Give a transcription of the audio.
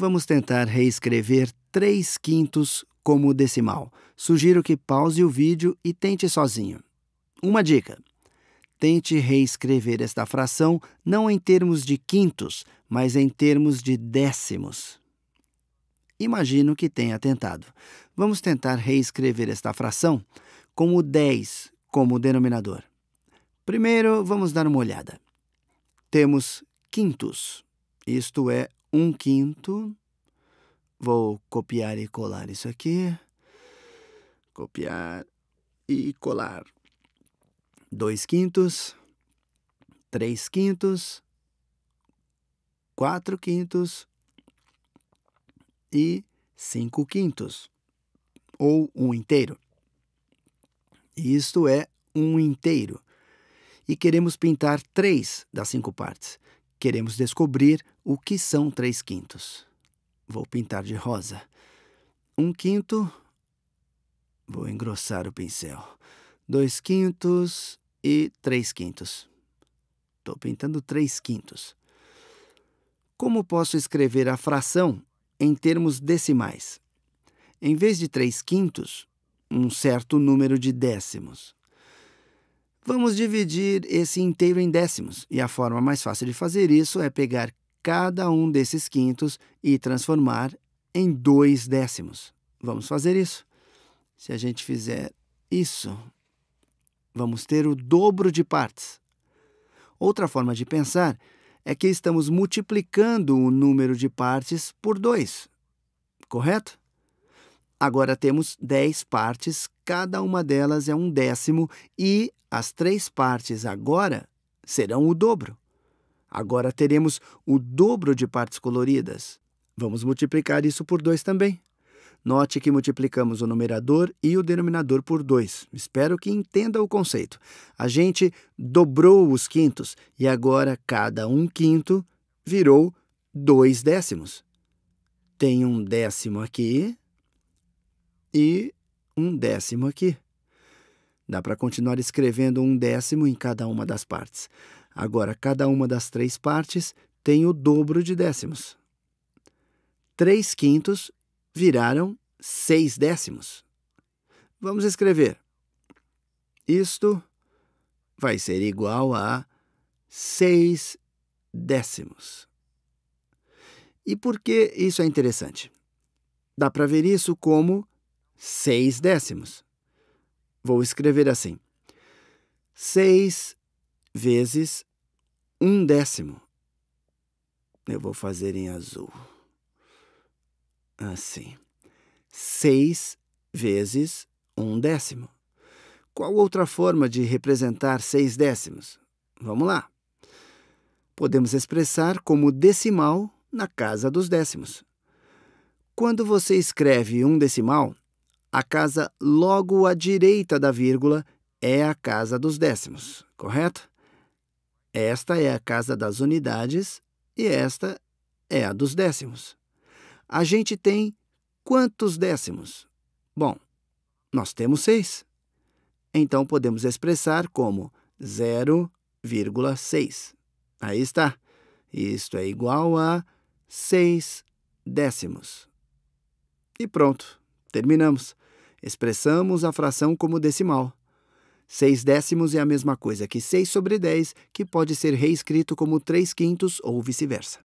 Vamos tentar reescrever 3 quintos como decimal. Sugiro que pause o vídeo e tente sozinho. Uma dica: tente reescrever esta fração não em termos de quintos, mas em termos de décimos. Imagino que tenha tentado. Vamos tentar reescrever esta fração com o 10 como denominador. Primeiro, vamos dar uma olhada. Temos quintos, isto é, um quinto. Vou copiar e colar isso aqui. Copiar e colar. Dois quintos, três quintos, quatro quintos e cinco quintos, ou um inteiro. Isto é um inteiro. E queremos pintar três das cinco partes. Queremos descobrir o que são três quintos. Vou pintar de rosa. Um quinto. Vou engrossar o pincel. Dois quintos e três quintos. Estou pintando três quintos. Como posso escrever a fração em termos decimais? Em vez de três quintos, um certo número de décimos. Vamos dividir esse inteiro em décimos, e a forma mais fácil de fazer isso é pegar cada um desses quintos e transformar em dois décimos. Vamos fazer isso. Se a gente fizer isso, vamos ter o dobro de partes. Outra forma de pensar é que estamos multiplicando o número de partes por 2, correto? Agora temos 10 partes, cada uma delas é um décimo e as três partes agora serão o dobro. Agora teremos o dobro de partes coloridas. Vamos multiplicar isso por 2 também. Note que multiplicamos o numerador e o denominador por 2. Espero que entenda o conceito. A gente dobrou os quintos e agora cada um quinto virou dois décimos. Tem um décimo aqui e um décimo aqui. Dá para continuar escrevendo um décimo em cada uma das partes. Agora, cada uma das três partes tem o dobro de décimos. Três quintos viraram seis décimos. Vamos escrever. Isto vai ser igual a seis décimos. E por que isso é interessante? Dá para ver isso como seis décimos. Vou escrever assim: 6 vezes um décimo. Eu vou fazer em azul. Assim. 6 vezes um décimo. Qual outra forma de representar seis décimos? Vamos lá. Podemos expressar como decimal na casa dos décimos. Quando você escreve um decimal, a casa logo à direita da vírgula é a casa dos décimos, correto? Esta é a casa das unidades e esta é a dos décimos. A gente tem quantos décimos? Bom, nós temos seis. Então, podemos expressar como 0,6. Aí está. Isto é igual a 6 décimos. E pronto. Terminamos. Expressamos a fração como decimal. 6 décimos é a mesma coisa que 6 sobre 10, que pode ser reescrito como 3 quintos ou vice-versa.